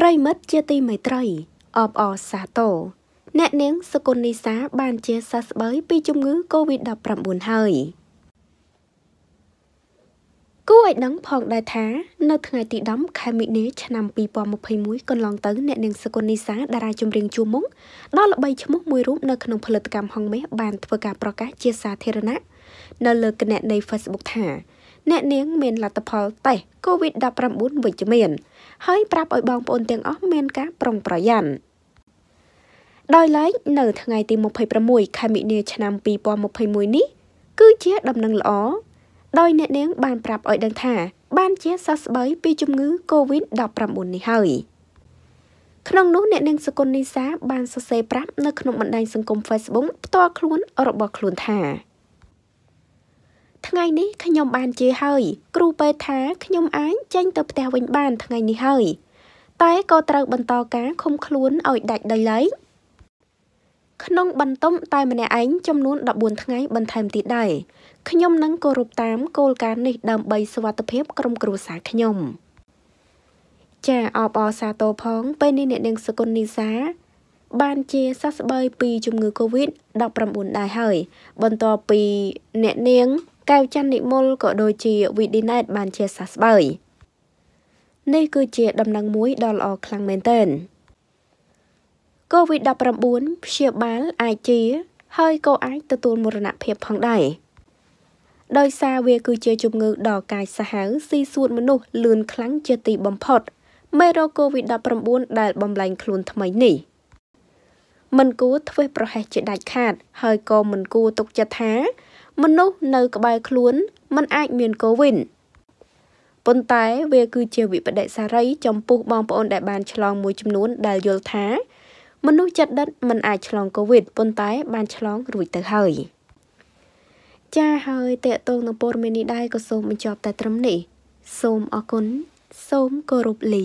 ប្រិមិត្តជាទីមេត្រីអបអរសាទរអ្នកនាងសុគន្ធនីសា បានជាសះស្បើយពីជំងឺ Covid-19 ហើយគួរឲ្យដឹងផងដែរថានៅថ្ងៃទី10ខែមិនិនាឆ្នាំ2021កន្លងទៅអ្នកនាងសុគន្ធនីសាតារាចម្រៀងជួមុងដល់ល្បីឈ្មោះមួយរូបនៅក្នុងផលិតកម្មហងមេះបានធ្វើការប្រកាសជាសាធារណៈនៅលើគណនី Facebook ថាអ្នកនាង មានលទ្ធផលតេស្ត COVID-19 វិជ្ជមាន ហើយប្រាប់ឲ្យបងប្អូនទាំងអស់មាន ការប្រុងប្រយ័ត្នដោយឡែកនៅថ្ងៃទី26ខែមិនិលឆ្នាំ2021នេះ គឺជាដំណឹងល្អដោយអ្នកនាង បានប្រាប់ឲ្យដឹងថា បានជាសះស្បើយពីជំងឺ COVID-19 នេះហើយក្នុងនោះអ្នកនាងសកុននីសាបានសរសេរប្រាប់នៅក្នុងបណ្ដាញសង្គម Facebook ផ្ទាល់ខ្លួនរបស់ខ្លួនថាថ្ងៃនេះខ្ញុំ បានជាហើយ គ្រូពេទ្យថាខ្ញុំអាចចេញ ទៅផ្ទះវិញបាន ថ្ងៃនេះហើយ តែក៏ត្រូវបន្តការឃុំខ្លួនឲ្យដាច់ដីឡែកក្នុងបន្ទុំតែម្នាក់ឯងចំនួន14ថ្ងៃបន្ថែមទៀតដែរខ្ញុំនឹងគោរពតាមគោលការណ៍នេះ ដើម្បីសុវត្ថិភាព ក្រុមគ្រួសារខ្ញុំ ចាអបអរសាទរផងពេលនេះអ្នកនាងសកុននីសា បានជាសះស្បើយពីជំងឺ Covid-19 ដែរហើយ បន្ទាប់ពីអ្នកនាងកែវច័ន្ទនិមលក៏ដូចជាវីឌីណេតបានជាសះស្បើយនេះគឺជាដំណឹងមួយដ៏ល្អខ្លាំងមែនទែន COVID-19 ព្យាបាលអាចជា ហើយក៏អាចទទួលមរណភាពផងដែរដោយសារវាគឺជាជំងឺដ៏កាយសាហាវស៊ីសួតមនុស្សលឿនខ្លាំងជាទីបំផុតមេរោគ COVID-19 ដែលបំលែងខ្លួនថ្មីនេះមិនគួរធ្វើប្រហែសជាដាច់ខាត ហើយក៏មិនគួរទុកចិត្តថាមនុស្សនៅក្បែរខ្លួនมันអាចមានកូវីដប៉ុន្តែវាគឺជាវិបដិសារីចំពោះបងប្អូនដែលបានឆ្លងមួយចំនួនដែលយល់ថា មនុស្សចិត្តដិតมันអាចឆ្លងកូវីដប៉ុន្តែបានឆ្លងរួចទៅហើយចាហើយតេតងនឹងព័ត៌មាននេះដែរក៏សូមបញ្ចប់តែត្រឹមនេះសូមអរគុណសូមគោរពលា